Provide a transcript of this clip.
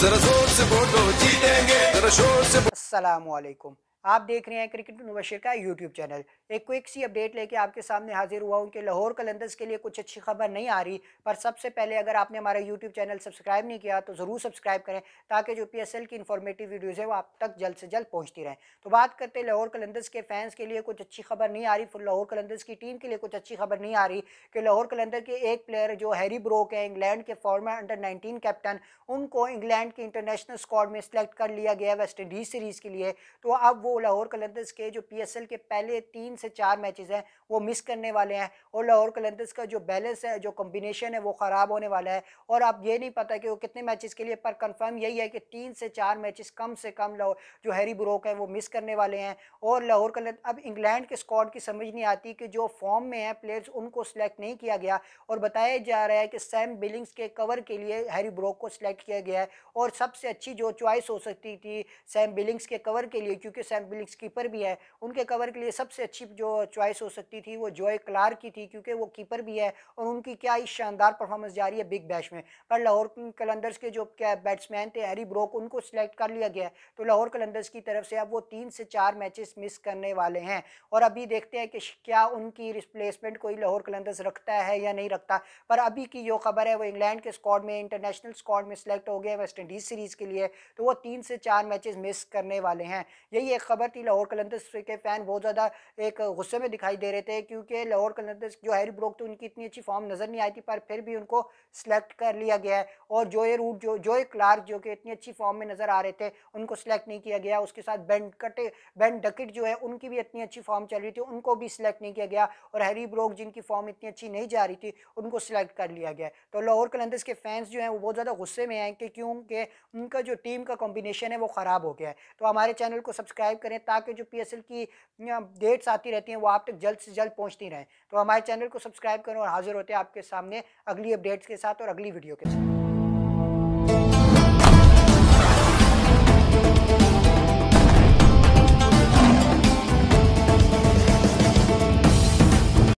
जरा जोर से वोटो जीतेंगे जरा शोर से असलकुम आप देख रहे हैं क्रिकेट नुबशर का यूट्यूब चैनल एक क्विक सी अपडेट लेके आपके सामने हाजिर हुआ हूँ कि लाहौर कलंदर्स के लिए कुछ अच्छी खबर नहीं आ रही पर सबसे पहले अगर आपने हमारा यूट्यूब चैनल सब्सक्राइब नहीं किया तो ज़रूर सब्सक्राइब करें ताकि जो पी एस एल की इन्फॉर्मेटिव वीडियोज़ है वो आप तक जल्द से जल्द पहुँचती रहें तो बात करते लाहौर कलंदर्स के फैंस के लिए कुछ अच्छी खबर नहीं आ रही लाहौर कलंदर्स की टीम के लिए कुछ अच्छी खबर नहीं आ रही कि लाहौर कलंदर के एक प्लेयर जो हैरी ब्रोक है इंग्लैंड के फॉर्मर अंडर नाइनटीन कैप्टन उनको इंग्लैंड के इंटरनेशनल स्क्वाड में सेलेक्ट कर लिया गया वेस्ट इंडीज़ सीरीज़ के लिए तो अब वो वो लाहौर कलंदर्स के जो पीएसएल के पहले तीन से चार मैचेस हैं वो मिस करने वाले हैं और लाहौर कलंदर्स का जो बैलेंस है जो कम्बिनेशन है वो ख़राब होने वाला है और आप ये नहीं पता कि वो कितने मैचेस के लिए पर कंफर्म यही है कि तीन से चार मैचेस कम से कम लाहौर जो हैरी ब्रोक है वो मिस करने वाले हैं और लाहौर कलंद अब इंग्लैंड के स्कॉड की समझ नहीं आती कि जो फॉर्म में है प्लेयर्स उनको सिलेक्ट नहीं किया गया और बताया जा रहा है कि सैम बिलिंग्स के कवर के लिए हैरी ब्रोक को सिलेक्ट किया गया है और सबसे अच्छी जो चॉइस हो सकती थी सैम बिलिंग्स के कवर के लिए क्योंकि बिलिक्स कीपर भी है उनके कवर के लिए सबसे अच्छी जो चॉइस हो सकती थी वो जॉय क्लार की थी क्योंकि वो कीपर भी है और उनकी क्या ही शानदार परफॉर्मेंस जा रही है बिग बैश में पर लाहौर कलंदर्स के जो क्या बैट्समैन थे हैरी ब्रोक उनको सिलेक्ट कर लिया गया है तो लाहौर कलंदर्स की तरफ से अब वो तीन से चार मैचेस मिस करने वाले हैं और अभी देखते हैं कि क्या उनकी रिप्लेसमेंट कोई लाहौर कलंदर्स रखता है या नहीं रखता पर अभी की जो खबर है वो इंग्लैंड के स्कॉड में इंटरनेशनल स्कॉड में सिलेक्ट हो गया वेस्ट इंडीज़ सीरीज़ के लिए तो वो तीन से चार मैचेस मिस करने वाले हैं यही एक खबर थी लाहौर कलंदस के फ़ैन बहुत ज़्यादा एक गुस्से में दिखाई दे रहे थे क्योंकि लाहौर कलंदस जो हैरी ब्रोक थे उनकी इतनी अच्छी फॉर्म नज़र नहीं आई थी पर फिर भी उनको सेलेक्ट कर लिया गया है और जोए रूट जो जोए क्लार्क जो कि इतनी अच्छी फॉर्म में नज़र आ रहे थे उनको सेलेक्ट नहीं किया गया उसके साथ बैंड कटे बैंड डकिट जो है उनकी भी इतनी अच्छी फॉर्म चल रही थी उनको भी सिलेक्ट नहीं किया गया और हैरी ब्रोक जिनकी फॉर्म इतनी अच्छी नहीं जा रही थी उनको सिलेक्ट कर लिया गया तो लाहौर कलंदर्स के फैंस जो हैं वो बहुत ज़्यादा गुस्से में हैं कि क्योंकि उनका जो टीम का कॉम्बिनेशन है वो ख़राब हो गया है तो हमारे चैनल को सब्सक्राइब करें ताकि जो पी की डेट्स आती रहती हैं वो आप तक जल्द से जल्द पहुंचती रहें तो हमारे चैनल को सब्सक्राइब करें और हाजिर होते हैं आपके सामने अगली अपडेट्स के साथ और अगली वीडियो के साथ